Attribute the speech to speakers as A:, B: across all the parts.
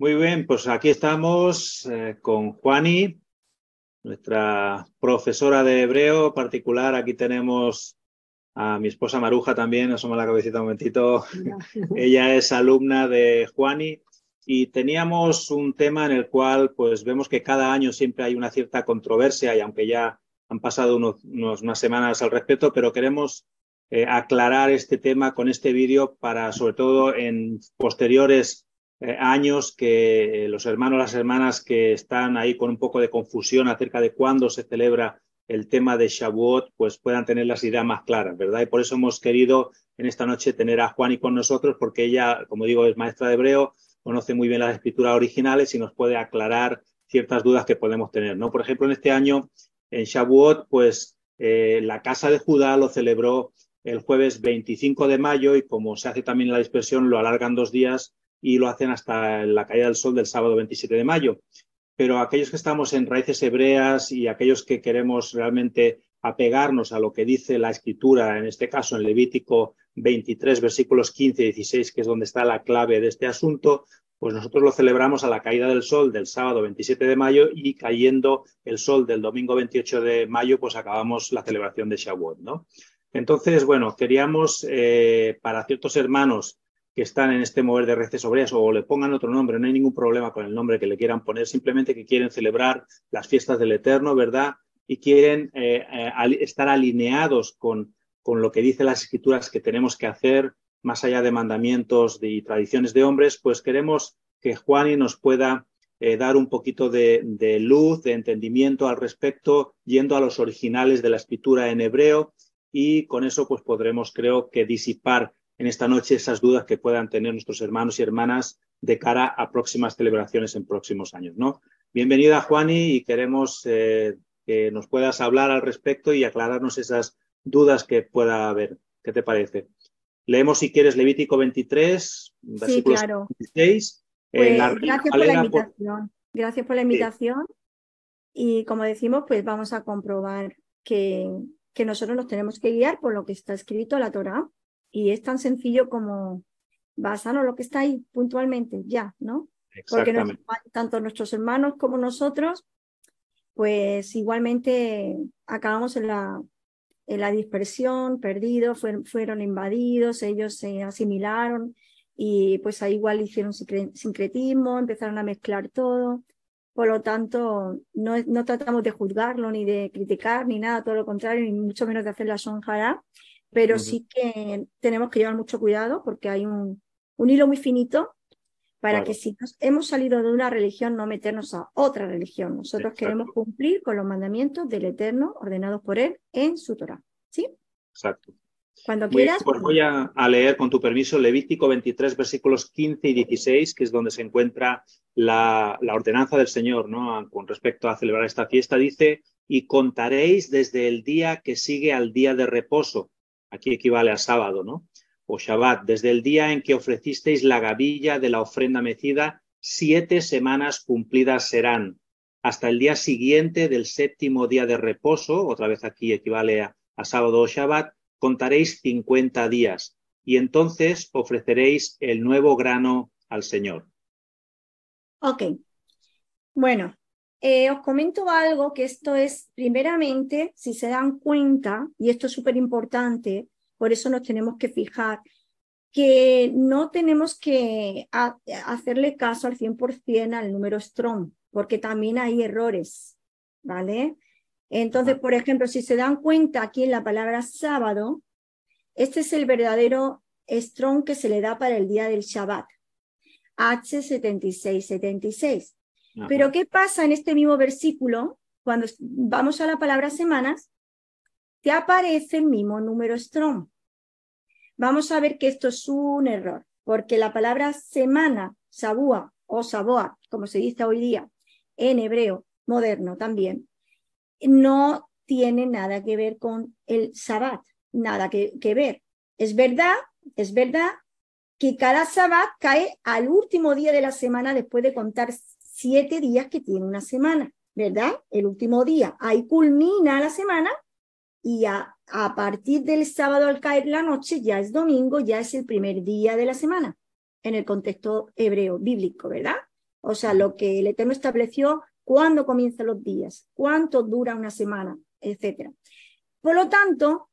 A: Muy bien, pues aquí estamos eh, con Juani, nuestra profesora de hebreo particular. Aquí tenemos a mi esposa Maruja también, asoma la cabecita un momentito. Ella es alumna de Juani y teníamos un tema en el cual pues vemos que cada año siempre hay una cierta controversia y aunque ya han pasado unos, unas semanas al respecto, pero queremos eh, aclarar este tema con este vídeo para sobre todo en posteriores eh, años que eh, los hermanos, las hermanas que están ahí con un poco de confusión acerca de cuándo se celebra el tema de Shavuot, pues puedan tener las ideas más claras, ¿verdad? Y por eso hemos querido en esta noche tener a Juani con nosotros, porque ella, como digo, es maestra de hebreo, conoce muy bien las escrituras originales y nos puede aclarar ciertas dudas que podemos tener, ¿no? Por ejemplo, en este año, en Shavuot, pues eh, la Casa de Judá lo celebró el jueves 25 de mayo y como se hace también la dispersión, lo alargan dos días y lo hacen hasta la caída del sol del sábado 27 de mayo. Pero aquellos que estamos en raíces hebreas y aquellos que queremos realmente apegarnos a lo que dice la escritura, en este caso en Levítico 23, versículos 15 y 16, que es donde está la clave de este asunto, pues nosotros lo celebramos a la caída del sol del sábado 27 de mayo y cayendo el sol del domingo 28 de mayo, pues acabamos la celebración de Shavuot, ¿no? Entonces, bueno, queríamos eh, para ciertos hermanos que están en este mover de redes obreras o le pongan otro nombre, no hay ningún problema con el nombre que le quieran poner, simplemente que quieren celebrar las fiestas del Eterno, ¿verdad? Y quieren eh, eh, estar alineados con, con lo que dicen las escrituras que tenemos que hacer, más allá de mandamientos y tradiciones de hombres, pues queremos que Juani nos pueda eh, dar un poquito de, de, luz, de entendimiento al respecto, yendo a los originales de la escritura en hebreo y con eso pues podremos creo que disipar en esta noche esas dudas que puedan tener nuestros hermanos y hermanas de cara a próximas celebraciones en próximos años. ¿no? Bienvenida, Juani, y queremos eh, que nos puedas hablar al respecto y aclararnos esas dudas que pueda haber. ¿Qué te parece? Leemos, si quieres, Levítico 23, versículo 16. gracias, por la pues
B: invitación. gracias por la invitación. Y como decimos, pues vamos a comprobar que, que nosotros nos tenemos que guiar por lo que está escrito en la Torah y es tan sencillo como basarnos lo que está ahí puntualmente, ya, ¿no? Porque tanto nuestros hermanos como nosotros, pues igualmente acabamos en la, la dispersión, perdidos, fueron, invadidos, ellos se asimilaron y pues ahí igual hicieron sincretismo, empezaron a mezclar todo. Por lo tanto, no, tratamos de juzgarlo, ni de criticar, ni nada, todo lo contrario, ni mucho menos de hacer la sonjara, pero sí que tenemos que llevar mucho cuidado porque hay un, hilo muy finito para que si nos, hemos salido de una religión no meternos a otra religión. Nosotros queremos cumplir con los mandamientos del Eterno ordenados por Él en su Torah. ¿Sí? Exacto. Cuando quieras. Pues voy
A: a, leer con tu permiso Levítico 23, versículos 15 y 16, que es donde se encuentra la, la ordenanza del Señor ¿no? con respecto a celebrar esta fiesta. Dice, y contaréis desde el día que sigue al día de reposo aquí equivale a sábado, ¿no? O Shabbat, desde el día en que ofrecisteis la gavilla de la ofrenda mecida, siete semanas cumplidas serán, hasta el día siguiente del séptimo día de reposo, otra vez aquí equivale a, sábado o Shabbat, contaréis 50 días y entonces ofreceréis el nuevo grano al Señor.
B: Ok. Bueno, eh, os comento algo que esto es, primeramente, si se dan cuenta, y esto es súper importante, por eso nos tenemos que fijar, que no tenemos que hacerle caso al 100% al número Strong, porque también hay errores, ¿vale? Entonces, por ejemplo, si se dan cuenta aquí en la palabra sábado, este es el verdadero Strong que se le da para el día del Shabbat, H7676. Pero ¿qué pasa en este mismo versículo? Cuando vamos a la palabra semanas, te aparece el mismo número strong. Vamos a ver que esto es un error, porque la palabra semana, sabúa o saboa, como se dice hoy día, en hebreo moderno también, no tiene nada que ver con el sabbat, nada que, ver. Es verdad, es verdad que cada sabbat cae al último día de la semana después de contar siete días que tiene una semana, ¿verdad? El último día. Ahí culmina la semana y a, partir del sábado al caer la noche ya es domingo, ya es el primer día de la semana en el contexto hebreo bíblico, ¿verdad? O sea, lo que el Eterno estableció, cuándo comienzan los días, cuánto dura una semana, Etcétera. Por lo tanto,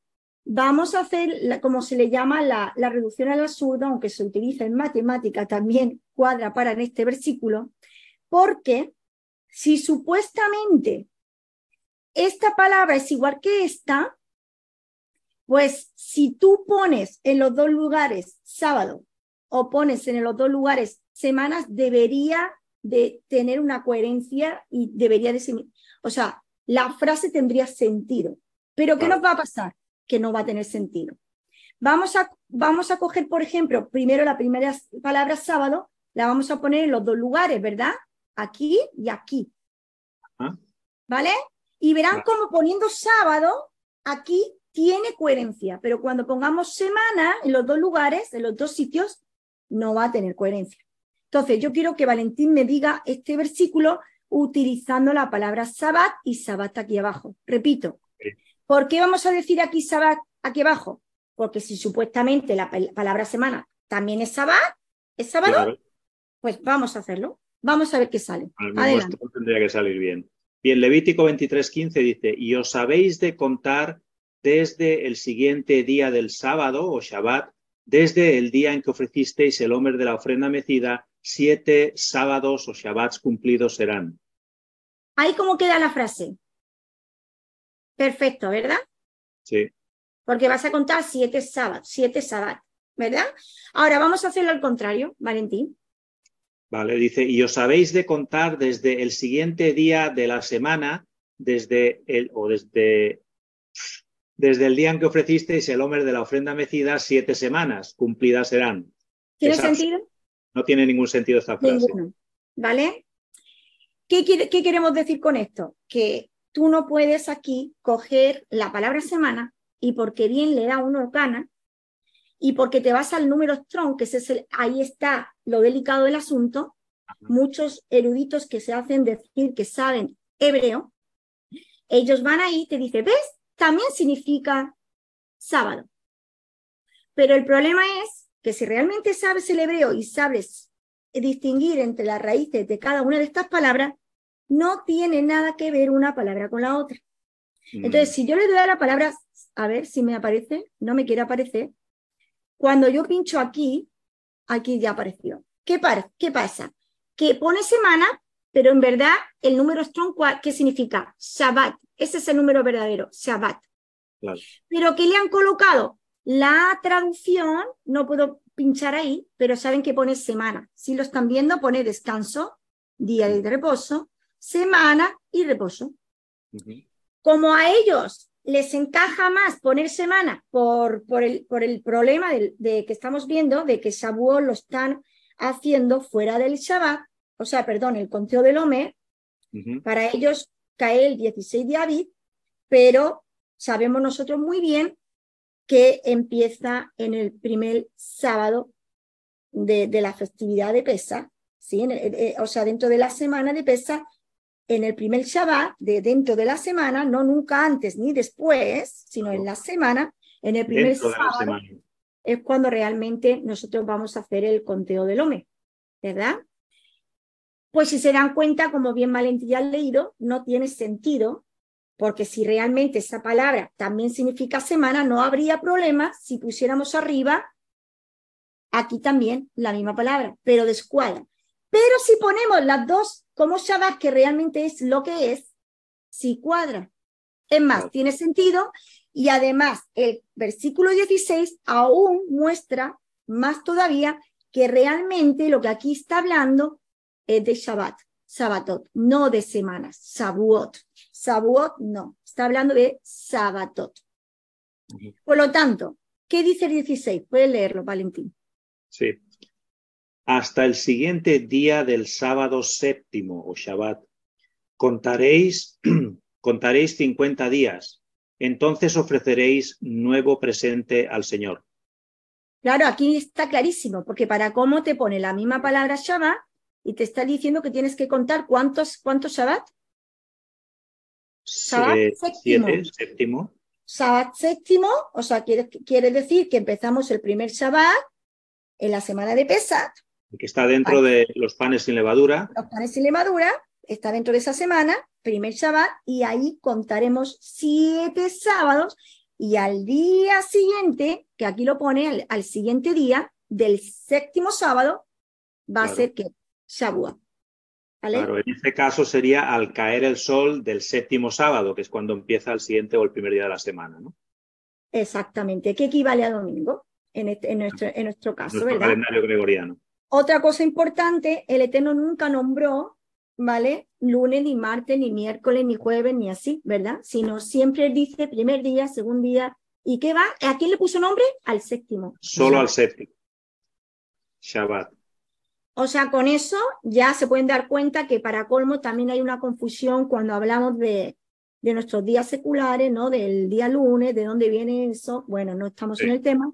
B: vamos a hacer, como se le llama, la, la reducción al absurdo, aunque se utiliza en matemática, también cuadra para en este versículo, porque si supuestamente esta palabra es igual que esta, pues si tú pones en los dos lugares sábado o pones en los dos lugares semanas, debería de tener una coherencia y debería de o sea, la frase tendría sentido. Pero ¿qué nos va a pasar? Que no va a tener sentido. Vamos a, vamos a coger, por ejemplo, primero la primera palabra sábado, la vamos a poner en los dos lugares, ¿verdad? aquí y aquí. ¿Vale? Y verán como poniendo sábado aquí tiene coherencia, pero cuando pongamos semana en los dos lugares, en los dos sitios, no va a tener coherencia. Entonces, yo quiero que Valentín me diga este versículo utilizando la palabra sabat y sabat aquí abajo. Repito, ¿por qué vamos a decir aquí sabat aquí abajo? Porque si supuestamente la palabra semana también es sabat, es sábado, pues vamos a hacerlo. Vamos a ver qué sale. Adelante.
A: Tendría que salir bien. Bien, Levítico 23:15 dice, y os habéis de contar desde el siguiente día del sábado o Shabbat, desde el día en que ofrecisteis el hombre de la ofrenda mecida, siete sábados o Shabbats cumplidos serán.
B: Ahí cómo queda la frase. Perfecto, ¿verdad? Sí. Porque vas a contar siete sábados, siete sábados, ¿verdad? Ahora vamos a hacerlo al contrario, Valentín.
A: ¿vale? Dice, y os habéis de contar desde el siguiente día de la semana, desde el, o desde, desde el día en que ofrecisteis el homer de la ofrenda mecida, siete semanas cumplidas serán. ¿Tiene sentido? No tiene ningún sentido esta frase.
B: ¿Vale? ¿Qué, ¿Qué queremos decir con esto? Que tú no puedes aquí coger la palabra semana y porque bien le da uno gana, y porque te vas al número strong, que es el, ahí está lo delicado del asunto, muchos eruditos que se hacen decir que saben hebreo, ellos van ahí y te dicen, ¿ves? También significa sábado. Pero el problema es que si realmente sabes el hebreo y sabes distinguir entre las raíces de cada una de estas palabras, no tiene nada que ver una palabra con la otra. Mm. Entonces, si yo le doy a la palabra, a ver si me aparece, no me quiere aparecer, cuando yo pincho aquí, aquí ya apareció. ¿Qué, pasa? Que pone semana, pero en verdad el número strong, ¿qué significa? Shabbat. Ese es el número verdadero, Shabbat. Pero ¿qué le han colocado la traducción, no puedo pinchar ahí, pero saben que pone semana. Si lo están viendo, pone descanso, día de reposo, semana y reposo. Como a ellos les encaja más poner semana por, por, el, por el, problema de, que estamos viendo, de que Shavuot lo están haciendo fuera del Shabbat, o sea, perdón, el conteo del Omer, para ellos cae el 16 de Abid, pero sabemos nosotros muy bien que empieza en el primer sábado de, la festividad de Pesa, ¿sí? Eh, eh, o sea, dentro de la semana de Pesa en el primer Shabbat, de dentro de la semana, no nunca antes ni después, sino en la semana, en el primer Shabbat es cuando realmente nosotros vamos a hacer el conteo del Ome, ¿verdad? Pues si se dan cuenta, como bien Valentín ya ha leído, no tiene sentido, porque si realmente esa palabra también significa semana, no habría problema si pusiéramos arriba aquí también la misma palabra, pero de escuadra. Pero si ponemos las dos cómo Shabbat, que realmente es lo que es, si cuadra. Es más, tiene sentido y además el versículo 16 aún muestra más todavía que realmente lo que aquí está hablando es de Shabbat, Sabatot, no de semanas, Sabuot. Sabuot no, está hablando de Sabatot. Por lo tanto, ¿qué dice el 16? Puedes leerlo, Valentín.
A: Sí, hasta el siguiente día del sábado séptimo o Shabbat. Contaréis, contaréis 50 días, entonces ofreceréis nuevo presente al Señor.
B: Claro, aquí está clarísimo, porque para cómo te pone la misma palabra Shabbat y te está diciendo que tienes que contar cuántos, cuántos Shabbat. Shabbat séptimo.
A: séptimo.
B: Shabbat séptimo, o sea, quiere, quiere decir que empezamos el primer Shabbat en la semana de Pesach
A: que está dentro de los panes sin levadura.
B: Los panes sin levadura está dentro de esa semana, primer Shabbat, y ahí contaremos siete sábados y al día siguiente, que aquí lo pone, al, siguiente día del séptimo sábado, va a ser que Claro,
A: en este caso sería al caer el sol del séptimo sábado, que es cuando empieza el siguiente o el primer día de la semana, ¿no?
B: Exactamente, que equivale a domingo en, este, en, nuestro, en nuestro caso, ¿verdad? calendario gregoriano. Otra cosa importante, el Eterno nunca nombró, ¿vale? Lunes, ni martes, ni miércoles, ni jueves, ni así, ¿verdad? Sino siempre dice primer día, segundo día. ¿Y qué va? ¿A quién le puso nombre? Al séptimo. Solo
A: al séptimo. Shabbat.
B: O sea, con eso ya se pueden dar cuenta que para colmo también hay una confusión cuando hablamos de, nuestros días seculares, ¿no? Del día lunes, de dónde viene eso. Bueno, no estamos en el tema.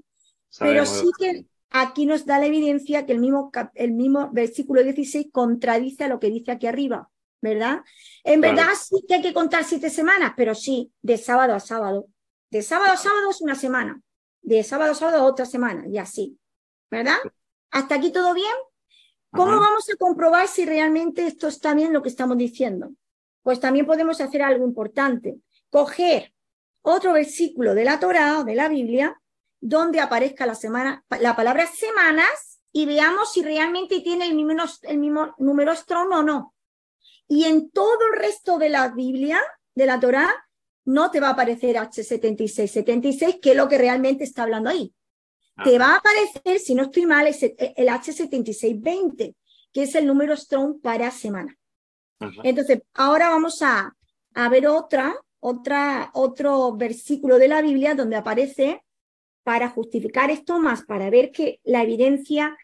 B: Pero sí que Aquí nos da la evidencia que el mismo, el mismo versículo 16 contradice a lo que dice aquí arriba, ¿verdad? En verdad sí que hay que contar siete semanas, pero sí, de sábado a sábado. De sábado a sábado es una semana, de sábado a sábado otra semana, y así, ¿verdad? ¿Hasta aquí todo bien? ¿Cómo vamos a comprobar si realmente esto está bien lo que estamos diciendo? Pues también podemos hacer algo importante, coger otro versículo de la Torá o de la Biblia donde aparezca la, semana, la palabra semanas y veamos si realmente tiene el mismo, el mismo o no. Y en todo el resto de la Biblia, de la Torá, no te va a aparecer h 7676 que es lo que realmente está hablando ahí. Te va a aparecer, si no estoy mal, e, el H7620, que es el número strong para semana. Entonces, ahora vamos a, a ver otra, otra, otro versículo de la Biblia donde aparece para justificar esto más, para ver que la evidencia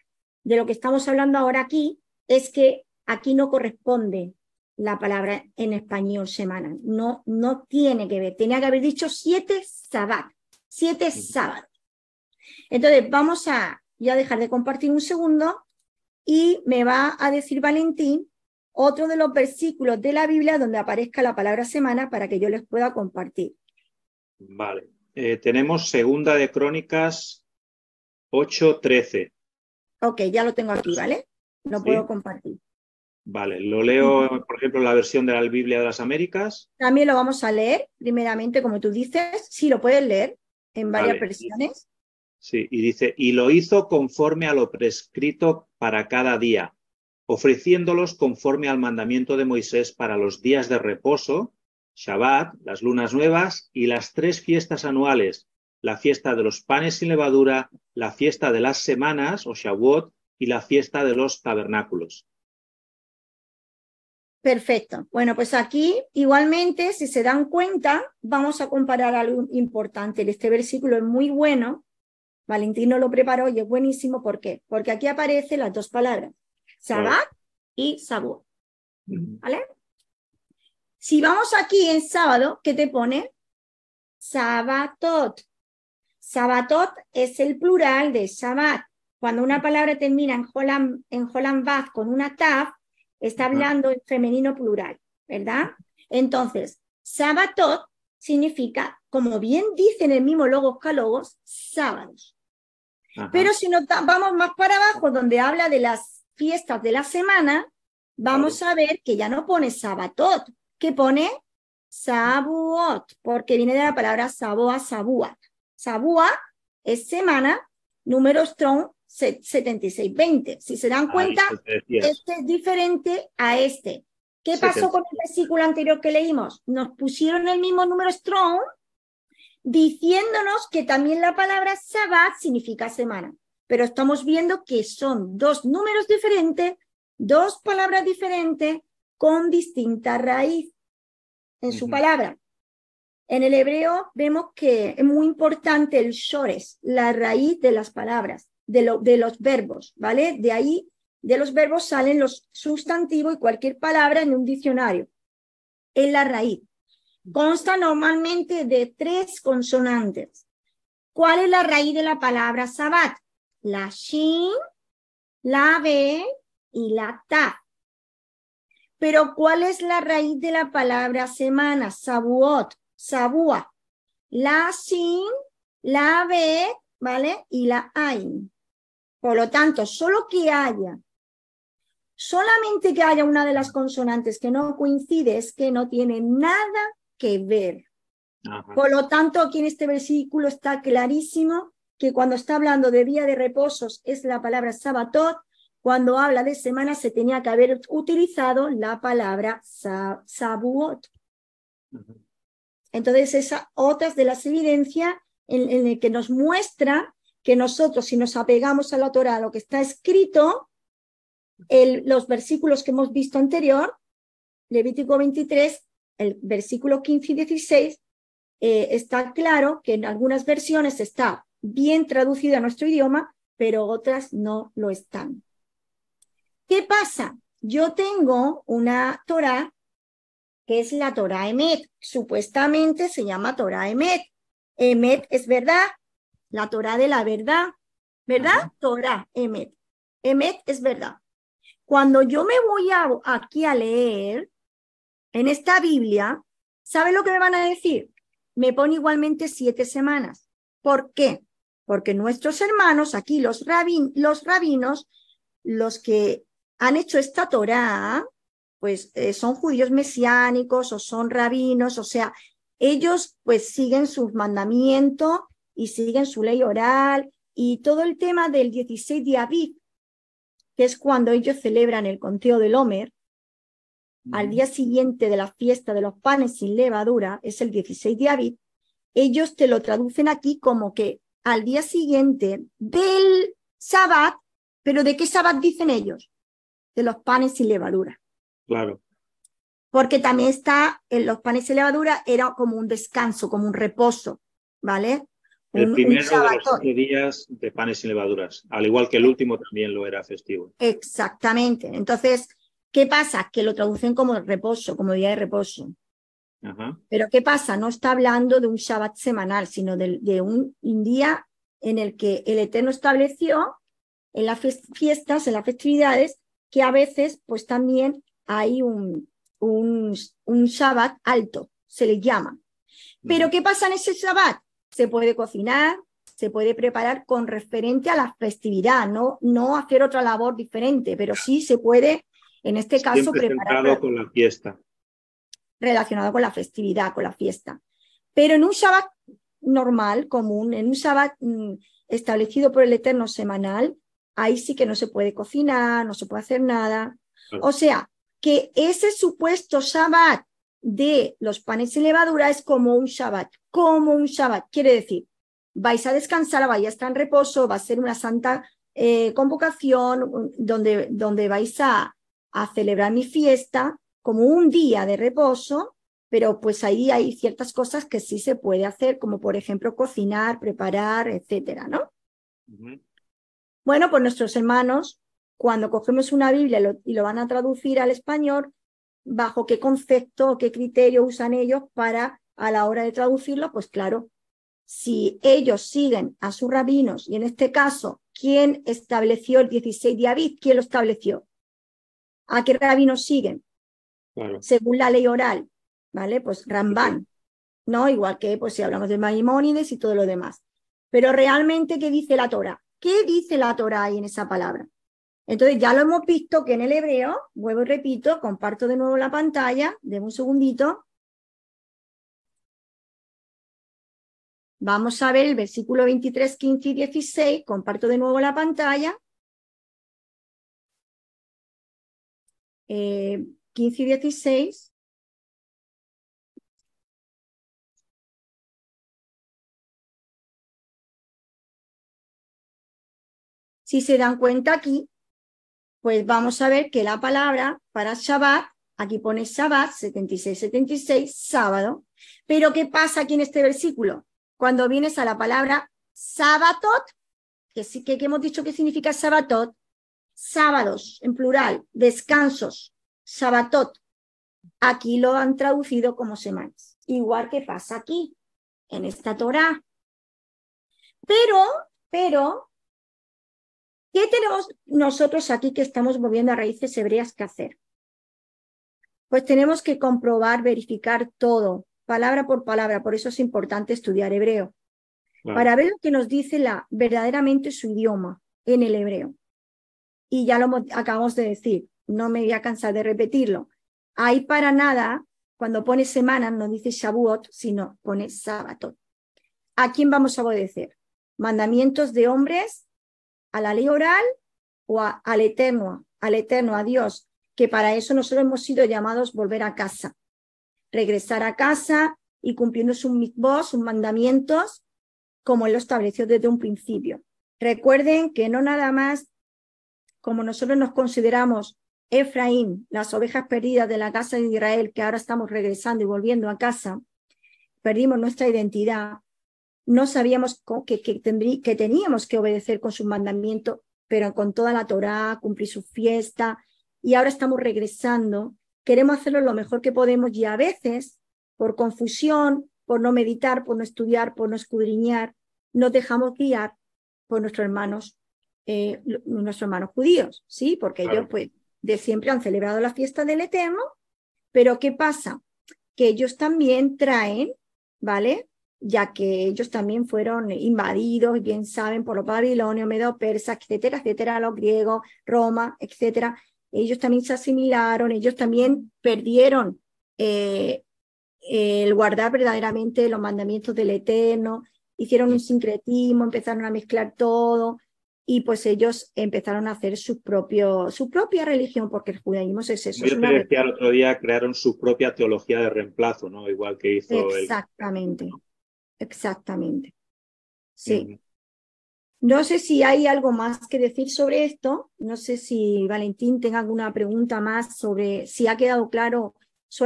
B: de lo que estamos hablando ahora aquí es que aquí no corresponde la palabra en español semana. No, no tiene que ver. Tenía que haber dicho siete sabat, siete sábados. Entonces, vamos a ya dejar de compartir un segundo y me va a decir Valentín otro de los versículos de la Biblia donde aparezca la palabra semana para que yo les pueda compartir.
A: Vale. Eh, tenemos Segunda de Crónicas 8.13.
B: Ok, ya lo tengo aquí, ¿vale? Lo puedo compartir.
A: Vale, lo leo, por ejemplo, la versión de la Biblia de las Américas.
B: También lo vamos a leer, primeramente, como tú dices. Sí, lo puedes leer en varias versiones.
A: Sí, y dice, y lo hizo conforme a lo prescrito para cada día, ofreciéndolos conforme al mandamiento de Moisés para los días de reposo Shabbat, las lunas nuevas y las tres fiestas anuales, la fiesta de los panes sin levadura, la fiesta de las semanas o Shavuot y la fiesta de los tabernáculos.
B: Perfecto. Bueno, pues aquí igualmente, si se dan cuenta, vamos a comparar algo importante. Este versículo es muy bueno. Valentino lo preparó y es buenísimo. ¿Por qué? Porque aquí aparecen las dos palabras, Shabbat y Shavuot. ¿Vale? Si vamos aquí en sábado, ¿qué te pone? Sabatot. Sabatot es el plural de sabat. Cuando una palabra termina en holand en con una taf, está hablando en femenino plural, ¿verdad? Entonces, Sabatot significa, como bien dice en el mismo Logos Calogos, sábados. Pero si nos vamos más para abajo, donde habla de las fiestas de la semana, vamos a ver que ya no pone Sabatot, que pone sabuot, porque viene de la palabra saboa, sabúa. sabua es semana, número strong 7620. Si se dan ah, cuenta, este es diferente a este. ¿Qué pasó con el versículo anterior que leímos? Nos pusieron el mismo número strong diciéndonos que también la palabra sabat significa semana. Pero estamos viendo que son dos números diferentes, dos palabras diferentes, con distinta raíz en su palabra. En el hebreo vemos que es muy importante el shores, la raíz de las palabras, de, los verbos, ¿vale? De ahí, de los verbos salen los sustantivos y cualquier palabra en un diccionario. Es la raíz. Consta normalmente de tres consonantes. ¿Cuál es la raíz de la palabra sabat? La shin, la b y la ta. Pero ¿cuál es la raíz de la palabra semana? Sabuot, sabua, La sin, la ve, ¿vale? Y la ain. Por lo tanto, solo que haya, solamente que haya una de las consonantes que no coincide es que no tiene nada que ver. Por lo tanto, aquí en este versículo está clarísimo que cuando está hablando de día de reposos es la palabra sabatot cuando habla de semana se tenía que haber utilizado la palabra sabuot. Entonces, esa otras de las evidencias en, el que nos muestra que nosotros, si nos apegamos a la Torah, a lo que está escrito, los versículos que hemos visto anterior, Levítico 23, el versículo 15 y 16, eh, está claro que en algunas versiones está bien traducido a nuestro idioma, pero otras no lo están. ¿Qué pasa? Yo tengo una Torah que es la Torah Emet. Supuestamente se llama Torah Emet. Emet es verdad, la Torah de la verdad, ¿verdad? Torah Emet. Emet es verdad. Cuando yo me voy aquí a leer en esta Biblia, ¿sabe lo que me van a decir? Me pone igualmente siete semanas. ¿Por qué? Porque nuestros hermanos, aquí los, los rabinos, los que han hecho esta Torá, pues eh, son judíos mesiánicos o son rabinos, o sea, ellos pues siguen sus mandamientos y siguen su ley oral y todo el tema del 16 de Abid, que es cuando ellos celebran el conteo del Homer, al día siguiente de la fiesta de los panes sin levadura, es el 16 de Abid, ellos te lo traducen aquí como que al día siguiente del Sabbat, pero ¿de qué Sabbat dicen ellos? de los panes sin levadura. Claro. Porque también está en los panes sin levadura, era como un descanso, como un reposo, ¿vale? El primero de los
A: días de panes sin levaduras, al igual que el último también lo era festivo.
B: Exactamente. Entonces, ¿qué pasa? Que lo traducen como reposo, como día de reposo. Ajá. Pero ¿qué pasa? No está hablando de un Shabbat semanal, sino de, un, un día en el que el Eterno estableció en las fiestas, en las festividades, que a veces pues también hay un, un, Shabbat alto, se le llama. Pero ¿qué pasa en ese Shabbat? Se puede cocinar, se puede preparar con referente a la festividad, no, no hacer otra labor diferente, pero sí se puede, en este caso, preparar.
A: con la fiesta.
B: Relacionado con la festividad, con la fiesta. Pero en un Shabbat normal, común, en un Shabbat mm, establecido por el Eterno semanal, ahí sí que no se puede cocinar, no se puede hacer nada. O sea, que ese supuesto Shabbat de los panes y levadura es como un Shabbat, como un Shabbat. Quiere decir, vais a descansar, vais a estar en reposo, va a ser una santa eh, convocación donde, donde vais a, celebrar mi fiesta como un día de reposo, pero pues ahí hay ciertas cosas que sí se puede hacer, como por ejemplo cocinar, preparar, etcétera, ¿no? Bueno, pues nuestros hermanos, cuando cogemos una Biblia y lo van a traducir al español, bajo qué concepto o qué criterio usan ellos para a la hora de traducirlo, pues claro, si ellos siguen a sus rabinos, y en este caso, ¿quién estableció el 16 de Abid? ¿Quién lo estableció? ¿A qué rabinos siguen? Según la ley oral, ¿vale? Pues Rambán, ¿no? Igual que pues, si hablamos de Maimónides y todo lo demás. Pero realmente, ¿qué dice la Torah? ¿Qué dice la Torah ahí en esa palabra? Entonces ya lo hemos visto que en el hebreo, vuelvo y repito, comparto de nuevo la pantalla, de un segundito. Vamos a ver el versículo 23, 15 y 16, comparto de nuevo la pantalla. Eh, 15 y 16. Si se dan cuenta aquí, pues vamos a ver que la palabra para Shabbat, aquí pone Shabbat 7676, sábado, pero ¿qué pasa aquí en este versículo? Cuando vienes a la palabra Sabatot, que, sí, que, hemos dicho que significa Sabatot, sábados en plural, descansos, Sabatot, aquí lo han traducido como semanas, igual que pasa aquí, en esta Torah. Pero, pero, ¿Qué tenemos nosotros aquí que estamos moviendo a raíces hebreas que hacer? Pues tenemos que comprobar, verificar todo, palabra por palabra, por eso es importante estudiar hebreo, para ver lo que nos dice la, verdaderamente su idioma en el hebreo. Y ya lo acabamos de decir, no me voy a cansar de repetirlo. Ahí para nada, cuando pone semana, no dice Shabuot, sino pone Sábado. ¿A quién vamos a obedecer? ¿Mandamientos de hombres a la ley oral o al Eterno, al Eterno, a Dios, que para eso nosotros hemos sido llamados volver a casa, regresar a casa y cumpliendo sus mismos, sus mandamientos, como Él lo estableció desde un principio. Recuerden que no nada más como nosotros nos consideramos Efraín, las ovejas perdidas de la casa de Israel, que ahora estamos regresando y volviendo a casa, perdimos nuestra identidad, no sabíamos que, que, teníamos que obedecer con sus mandamiento, pero con toda la Torá, cumplir su fiesta, y ahora estamos regresando, queremos hacerlo lo mejor que podemos y a veces, por confusión, por no meditar, por no estudiar, por no escudriñar, nos dejamos guiar por nuestros hermanos, eh, nuestros hermanos judíos, ¿sí? Porque ellos, pues, de siempre han celebrado la fiesta del Eterno, pero ¿qué pasa? Que ellos también traen, ¿vale? ya que ellos también fueron invadidos, bien saben, por los babilonios, medo persas, etcétera, etcétera, los griegos, Roma, etcétera. Ellos también se asimilaron, ellos también perdieron eh, el guardar verdaderamente los mandamientos del Eterno, hicieron un sincretismo, empezaron a mezclar todo y pues ellos empezaron a hacer su, propio, su propia religión, porque el judaísmo es eso. Yo el
A: otro día, crearon su propia teología de reemplazo, ¿no? Igual que hizo
B: Exactamente. Exactamente. Sí. No sé si hay algo más que decir sobre esto. No sé si Valentín tenga alguna pregunta más sobre si ha quedado claro.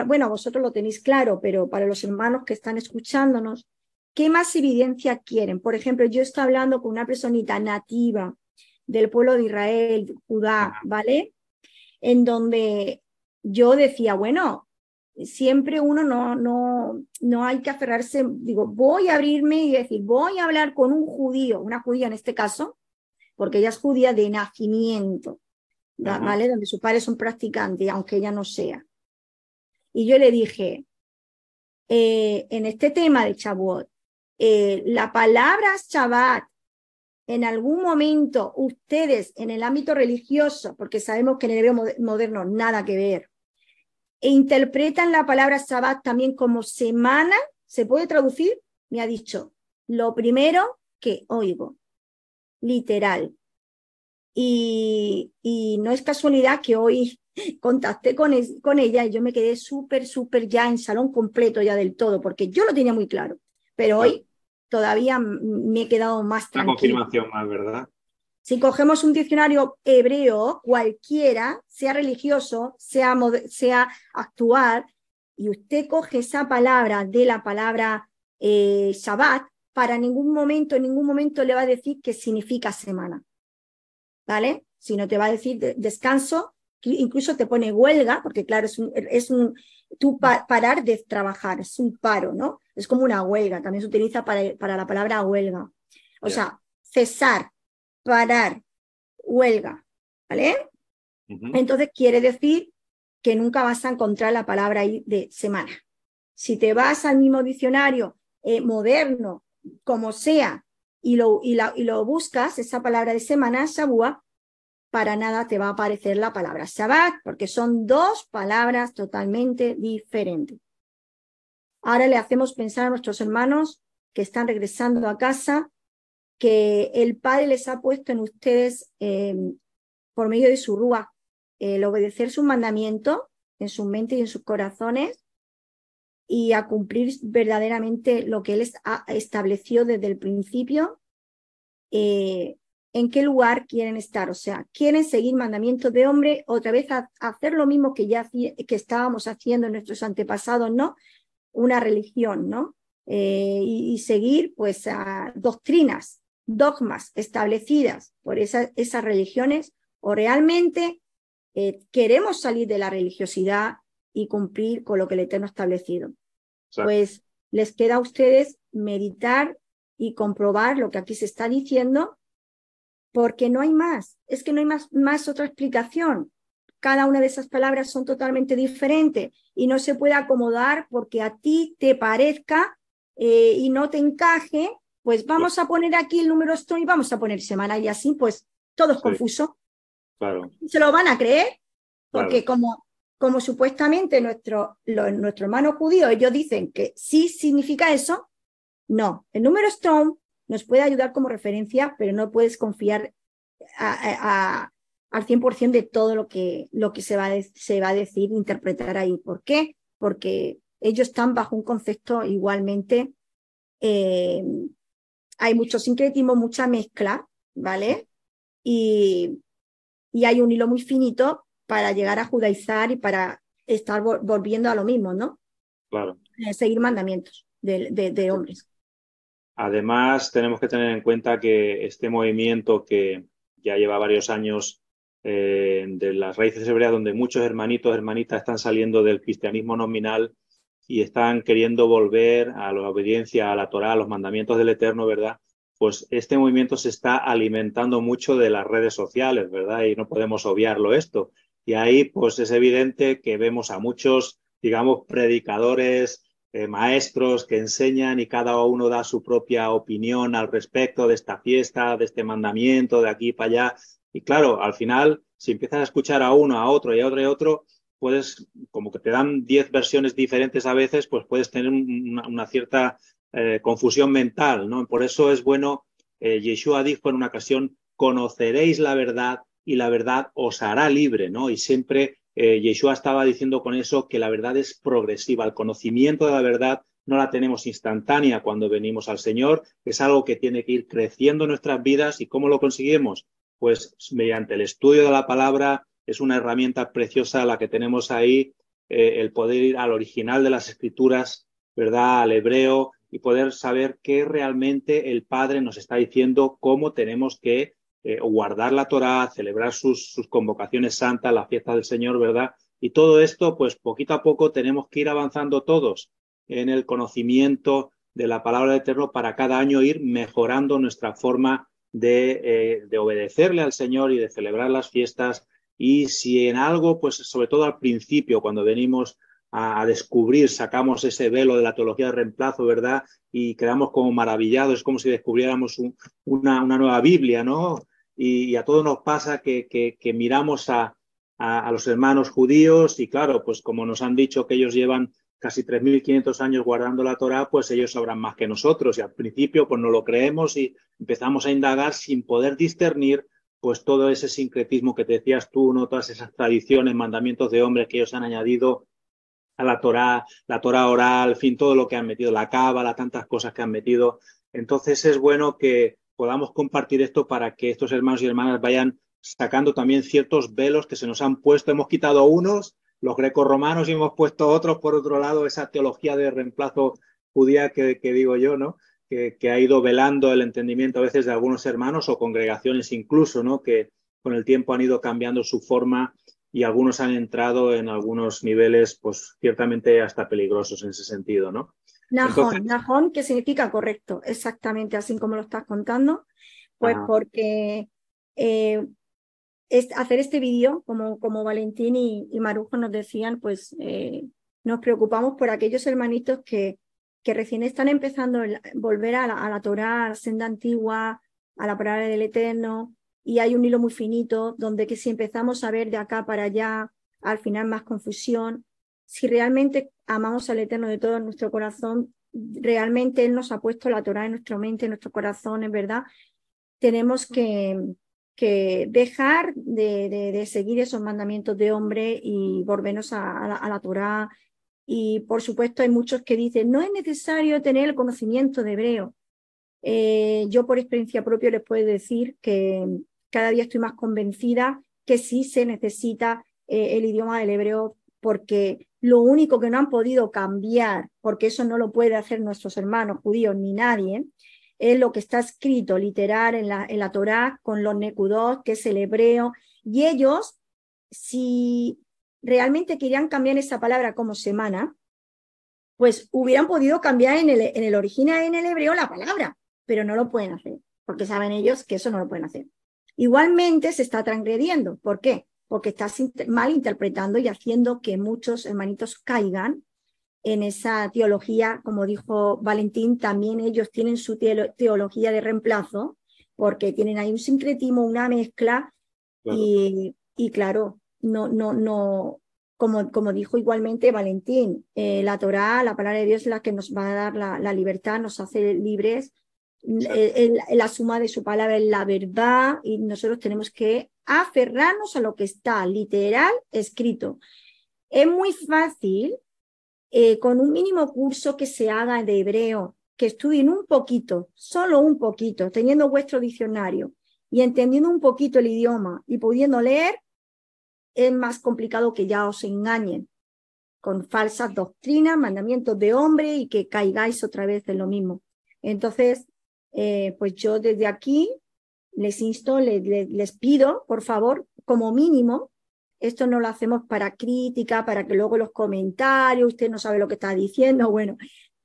B: bueno, vosotros lo tenéis claro, pero para los hermanos que están escuchándonos, ¿qué más evidencia quieren? Por ejemplo, yo estoy hablando con una personita nativa del pueblo de Israel, Judá, ¿vale? En donde yo decía, bueno, siempre uno no, no, no hay que aferrarse, digo, voy a abrirme y decir, voy a hablar con un judío, una judía en este caso, porque ella es judía de nacimiento, ¿vale? Donde sus padres son practicantes, aunque ella no sea. Y yo le dije, eh, en este tema de Chabot, eh, la palabra Shabbat, en algún momento ustedes en el ámbito religioso, porque sabemos que en el hebreo moderno nada que ver, e interpretan la palabra sabbat también como semana, se puede traducir, me ha dicho, lo primero que oigo, literal. Y, no es casualidad que hoy contacté con, con ella y yo me quedé súper, súper ya en salón completo ya del todo, porque yo lo tenía muy claro, pero hoy todavía me he quedado más tranquila. confirmación
A: más, ¿verdad?
B: Si cogemos un diccionario hebreo, cualquiera, sea religioso, sea, sea actual, y usted coge esa palabra de la palabra eh, Shabbat, para ningún momento, en ningún momento le va a decir que significa semana. ¿Vale? Si no te va a decir descanso, incluso te pone huelga, porque claro, es un, es parar de trabajar, es un paro, ¿no? Es como una huelga, también se utiliza para, la palabra huelga. O sea, cesar, parar, huelga, ¿vale?
A: Entonces
B: quiere decir que nunca vas a encontrar la palabra ahí de semana. Si te vas al mismo diccionario eh, moderno, como sea, y lo, buscas, esa palabra de semana, sabúa, para nada te va a aparecer la palabra Shabbat, porque son dos palabras totalmente diferentes. Ahora le hacemos pensar a nuestros hermanos que están regresando a casa que el Padre les ha puesto en ustedes eh, por medio de su rúa, el obedecer sus mandamientos en sus mentes y en sus corazones y a cumplir verdaderamente lo que Él estableció desde el principio, eh, en qué lugar quieren estar. O sea, quieren seguir mandamientos de hombre, otra vez hacer lo mismo que ya que estábamos haciendo nuestros antepasados, ¿no? Una religión, ¿no? Eh, y, seguir, pues, doctrinas dogmas establecidas por esas esas religiones o realmente eh, queremos salir de la religiosidad y cumplir con lo que el Eterno ha establecido. Pues les queda a ustedes meditar y comprobar lo que aquí se está diciendo, porque no hay más, es que no hay más, más otra explicación. Cada una de esas palabras son totalmente diferentes y no se puede acomodar porque a ti te parezca eh, y no te encaje pues vamos a poner aquí el número strong y vamos a poner semana y así, pues todo es confuso. Claro. Se lo van a creer, porque como, como supuestamente nuestro, hermano judío, ellos dicen que sí significa eso, no, el número strong nos puede ayudar como referencia, pero no puedes confiar al 100% de todo lo que, lo que se, va se va a decir, interpretar ahí. ¿Por qué? Porque ellos están bajo un concepto igualmente eh, hay mucho sincretismo, mucha mezcla, ¿vale? Y, hay un hilo muy finito para llegar a judaizar y para estar volviendo a lo mismo, ¿no? Claro. Eh, seguir mandamientos de, hombres.
A: Además, tenemos que tener en cuenta que este movimiento que ya lleva varios años eh, de las raíces hebreas, donde muchos hermanitos, hermanitas están saliendo del cristianismo nominal y están queriendo volver a la obediencia a la Torá, a los mandamientos del Eterno, ¿verdad? Pues este movimiento se está alimentando mucho de las redes sociales, ¿verdad? Y no podemos obviarlo esto. Y ahí, pues es evidente que vemos a muchos, digamos, predicadores, eh, maestros que enseñan y cada uno da su propia opinión al respecto de esta fiesta, de este mandamiento, de aquí para allá. Y claro, al final, si empiezas a escuchar a uno, a otro y a otro y a otro, puedes, como que te dan diez versiones diferentes a veces, pues puedes tener una, cierta eh, confusión mental, ¿no? Por eso es bueno, eh, Yeshua dijo en una ocasión, conoceréis la verdad y la verdad os hará libre, ¿no? Y siempre eh, Yeshua estaba diciendo con eso que la verdad es progresiva, el conocimiento de la verdad no la tenemos instantánea cuando venimos al Señor, es algo que tiene que ir creciendo en nuestras vidas y cómo lo conseguimos? Pues mediante el estudio de la palabra, es una herramienta preciosa la que tenemos ahí, eh, el poder ir al original de las escrituras, ¿verdad? Al hebreo y poder saber qué realmente el Padre nos está diciendo, cómo tenemos que eh, guardar la Torá, celebrar sus, convocaciones santas, la fiesta del Señor, ¿verdad? Y todo esto, pues poquito a poco tenemos que ir avanzando todos en el conocimiento de la palabra de Eterno para cada año ir mejorando nuestra forma de eh, obedecerle al Señor y de celebrar las fiestas y si en algo, pues sobre todo al principio, cuando venimos a, descubrir, sacamos ese velo de la teología de reemplazo, ¿verdad? Y quedamos como maravillados, es como si descubriéramos una, una, nueva Biblia, ¿no? Y, a todos nos pasa que, que, miramos a, a, los hermanos judíos y claro, pues como nos han dicho que ellos llevan casi 3.500 años guardando la Torá, pues ellos sabrán más que nosotros y al principio pues no lo creemos y empezamos a indagar sin poder discernir pues todo ese sincretismo que te decías tú, ¿no? todas esas tradiciones, mandamientos de hombres que ellos han añadido a la Torá, la Torá oral, en fin, todo lo que han metido, la cábala, tantas cosas que han metido. Entonces es bueno que podamos compartir esto para que estos hermanos y hermanas vayan sacando también ciertos velos que se nos han puesto. Hemos quitado unos, los grecorromanos, y hemos puesto otros por otro lado, esa teología de reemplazo judía que digo yo, ¿no? que, ha ido velando el entendimiento a veces de algunos hermanos o congregaciones incluso, ¿no? que con el tiempo han ido cambiando su forma y algunos han entrado en algunos niveles, pues ciertamente hasta peligrosos en ese sentido. ¿no? Najón,
B: que significa correcto, exactamente así como lo estás contando, pues ah. porque eh, es, hacer este vídeo, como, como Valentín y, Marujo nos decían, pues eh, nos preocupamos por aquellos hermanitos que, que recién están empezando a volver a la, a la Torá, senda antigua, a la palabra del Eterno, y hay un hilo muy finito donde que si empezamos a ver de acá para allá, al final más confusión. Si realmente amamos al Eterno de todo nuestro corazón, realmente Él nos ha puesto la Torá en nuestra mente, en nuestro corazón, en verdad. Tenemos que, dejar de, seguir esos mandamientos de hombre y volvernos a, la, a la y por supuesto hay muchos que dicen, no es necesario tener el conocimiento de hebreo. Eh, yo por experiencia propia les puedo decir que cada día estoy más convencida que sí se necesita eh, el idioma del hebreo porque lo único que no han podido cambiar, porque eso no lo puede hacer nuestros hermanos judíos ni nadie, es lo que está escrito literal en la, en la Torá con los Nekudot, que es el hebreo, y ellos, si realmente querían cambiar esa palabra como semana, pues hubieran podido cambiar en el, en el original, en el hebreo, la palabra, pero no lo pueden hacer, porque saben ellos que eso no lo pueden hacer. Igualmente se está transgrediendo. ¿Por qué? Porque estás mal interpretando y haciendo que muchos hermanitos caigan en esa teología, como dijo Valentín, también ellos tienen su teología de reemplazo, porque tienen ahí un sincretismo, una mezcla, Y, y claro, no, no, como, como dijo igualmente Valentín, eh, la Torá, la palabra de Dios es la que nos va a dar la, libertad, nos hace libres, eh, la suma de su palabra es la verdad y nosotros tenemos que aferrarnos a lo que está literal escrito. Es muy fácil eh, con un mínimo curso que se haga de hebreo, que estudien un poquito, solo un poquito, teniendo vuestro diccionario y entendiendo un poquito el idioma y pudiendo leer, es más complicado que ya os engañen con falsas doctrinas, mandamientos de hombre y que caigáis otra vez en lo mismo. Entonces, eh, pues yo desde aquí les insto, les, les, pido, por favor, como mínimo, esto no lo hacemos para crítica, para que luego los comentarios, usted no sabe lo que está diciendo, bueno,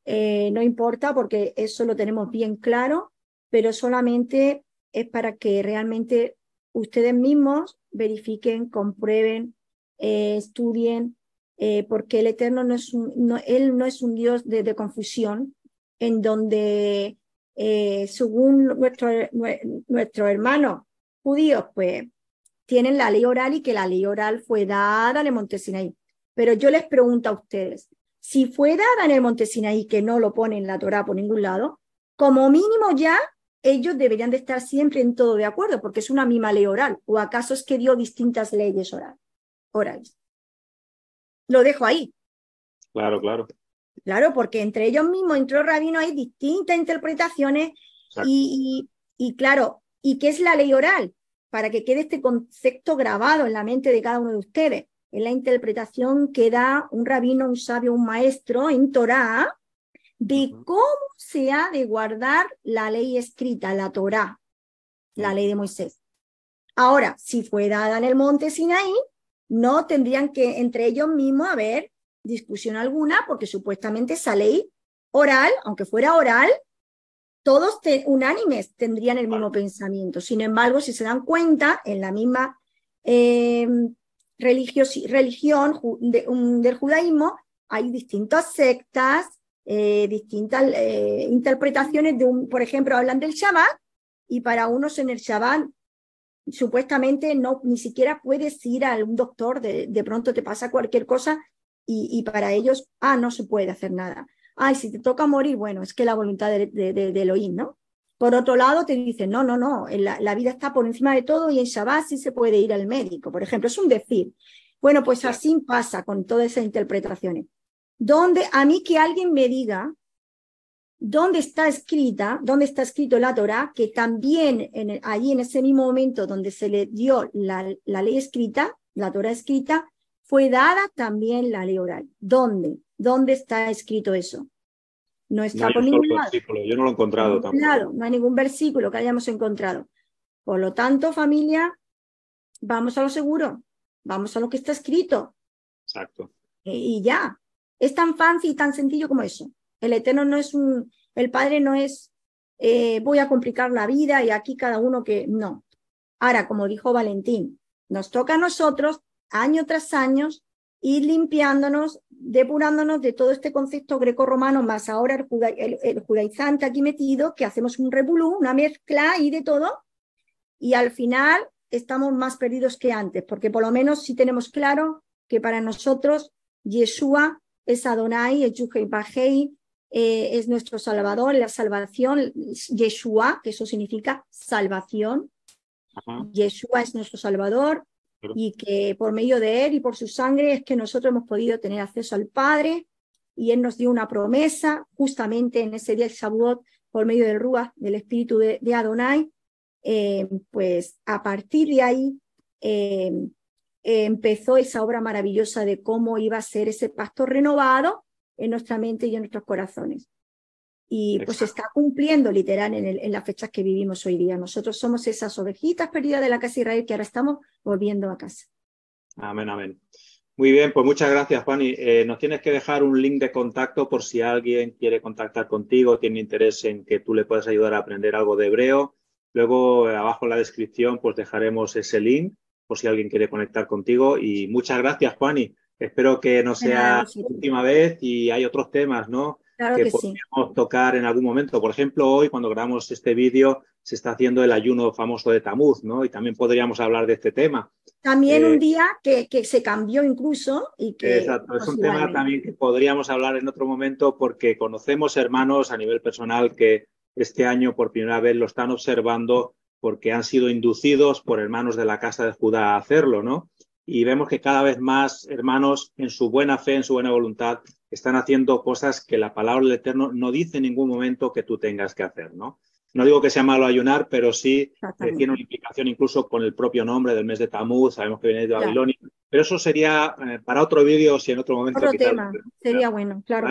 B: eh, no importa porque eso lo tenemos bien claro, pero solamente es para que realmente ustedes mismos verifiquen, comprueben, eh, estudien, eh, porque el Eterno no es un, él no es un Dios de, confusión, en donde eh, según nuestro, nuestro hermano judío, pues tienen la ley oral y que la ley oral fue dada en el Monte Sinaí. Pero yo les pregunto a ustedes, si fue dada en el Monte Sinaí, que no lo pone en la Torah por ningún lado, como mínimo ya ellos deberían de estar siempre en todo de acuerdo, porque es una misma ley oral, o acaso es que dio distintas leyes oral, orales. Lo dejo ahí. Claro, claro. Claro, porque entre ellos mismos, entre los rabinos, hay distintas interpretaciones y, y, claro, ¿y qué es la ley oral? Para que quede este concepto grabado en la mente de cada uno de ustedes. Es la interpretación que da un rabino, un sabio, un maestro en Torah de cómo se ha de guardar la ley escrita, la Torá, la ley de Moisés. Ahora, si fue dada en el monte Sinaí, no tendrían que entre ellos mismos haber discusión alguna, porque supuestamente esa ley oral, aunque fuera oral, todos unánimes tendrían el mismo pensamiento. Sin embargo, si se dan cuenta, en la misma em, religión mm, del judaísmo hay distintas sectas, eh, distintas eh, interpretaciones de un, por ejemplo, hablan del Shabbat y para unos en el Shabbat supuestamente no ni siquiera puedes ir a algún doctor, de, pronto te pasa cualquier cosa y, para ellos, ah, no se puede hacer nada. Ay, si te toca morir, bueno, es que la voluntad de, de, Elohim, ¿no? Por otro lado, te dicen, no, no, no, la, la, vida está por encima de todo y en Shabbat sí se puede ir al médico, por ejemplo, es un decir. Bueno, pues así pasa con todas esas interpretaciones donde a mí que alguien me diga dónde está escrita, dónde está escrito la Torah, que también en en ese mismo momento donde se le dio la, la ley escrita, la Torah escrita, fue dada también la ley oral. ¿Dónde? ¿Dónde está escrito eso? No está por ningún Versículo.
A: Yo no lo he encontrado tampoco. Claro,
B: no hay ningún versículo que hayamos encontrado. Por lo tanto, familia, vamos a lo seguro, vamos a lo que está escrito. Exacto. Eh, y ya, es tan fancy y tan sencillo como eso. El Eterno no es un, el Padre no es eh, voy a complicar la vida y aquí cada uno que no. Ahora, como dijo Valentín, nos toca a nosotros año tras año ir limpiándonos, depurándonos de todo este concepto greco-romano, más ahora el, judaizante aquí metido, que hacemos un revolú, una mezcla y de todo, y al final estamos más perdidos que antes, porque por lo menos sí tenemos claro que para nosotros Yeshua es Adonai, es Bajei, eh, es nuestro Salvador, la salvación, Yeshua, que eso significa salvación. Yeshua es nuestro Salvador y que por medio de Él y por su sangre es que nosotros hemos podido tener acceso al Padre y Él nos dio una promesa justamente en ese día del Shavuot por medio del rúa del Espíritu de, Adonai. Eh, pues a partir de ahí eh, eh, empezó esa obra maravillosa de cómo iba a ser ese pacto renovado en nuestra mente y en nuestros corazones. Y pues está cumpliendo literal en, las fechas que vivimos hoy día. Nosotros somos esas ovejitas perdidas de la casa de Israel que ahora estamos volviendo a casa.
A: Amén, amén. Muy bien, pues muchas gracias, Fanny. Eh, nos tienes que dejar un link de contacto por si alguien quiere contactar contigo, tiene interés en que tú le puedas ayudar a aprender algo de hebreo. Luego, eh, abajo en la descripción, pues dejaremos ese link por si alguien quiere conectar contigo. Y muchas gracias, Juani. Espero que no sea la última vez y hay otros temas, ¿no? que, podríamos tocar en algún momento. Por ejemplo, hoy cuando grabamos este vídeo se está haciendo el ayuno famoso de Tamuz, ¿no? Y también podríamos hablar de este tema.
B: También un eh, día que, que, se cambió incluso y que...
A: Exacto, es un tema también que podríamos hablar en otro momento porque conocemos hermanos a nivel personal que este año por primera vez lo están observando porque han sido inducidos por hermanos de la casa de Judá a hacerlo, ¿no? Y vemos que cada vez más hermanos, en su buena fe, en su buena voluntad, están haciendo cosas que la palabra del Eterno no dice en ningún momento que tú tengas que hacer, ¿no? No digo que sea malo ayunar, pero sí eh, tiene una implicación incluso con el propio nombre del mes de Tamuz, sabemos que viene de Babilonia, pero eso sería eh, para otro vídeo si en otro momento. Otro tema,
B: sería bueno, claro.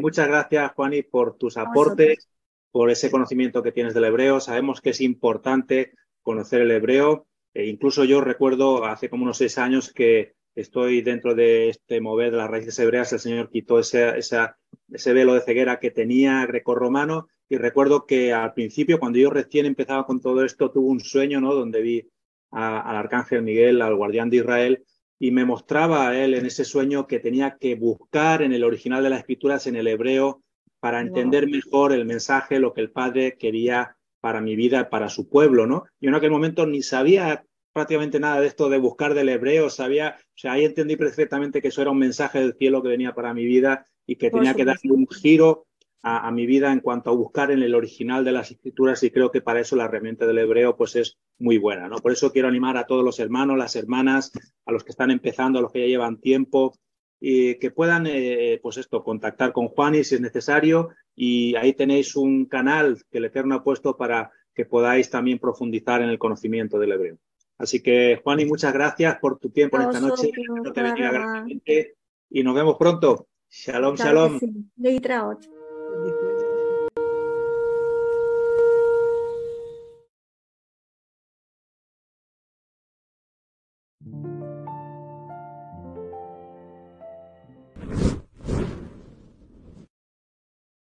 A: muchas gracias, Juani, por tus aportes por ese conocimiento que tienes del hebreo, sabemos que es importante conocer el hebreo. E incluso yo recuerdo hace como unos seis años que estoy dentro de este mover de las raíces hebreas, el Señor quitó ese, ese velo de ceguera que tenía Greco-Romano, y recuerdo que al principio, cuando yo recién empezaba con todo esto, tuve un sueño, ¿no? Donde vi al arcángel Miguel, al guardián de Israel, y me mostraba a él en ese sueño que tenía que buscar en el original de las escrituras, en el hebreo, para entender mejor el mensaje, lo que el Padre quería para mi vida, para su pueblo, ¿no? Yo en aquel momento ni sabía prácticamente nada de esto de buscar del hebreo, sabía, o sea, ahí entendí perfectamente que eso era un mensaje del cielo que venía para mi vida y que tenía que darle un giro a, a, mi vida en cuanto a buscar en el original de las escrituras y creo que para eso la herramienta del hebreo pues es muy buena, ¿no? Por eso quiero animar a todos los hermanos, las hermanas, a los que están empezando, a los que ya llevan tiempo, y eh, que puedan, eh, pues esto, contactar con y si es necesario y ahí tenéis un canal que el Eterno ha puesto para que podáis también profundizar en el conocimiento del hebreo. Así que, y muchas gracias por tu tiempo en esta noche. y nos vemos pronto. Shalom, shalom.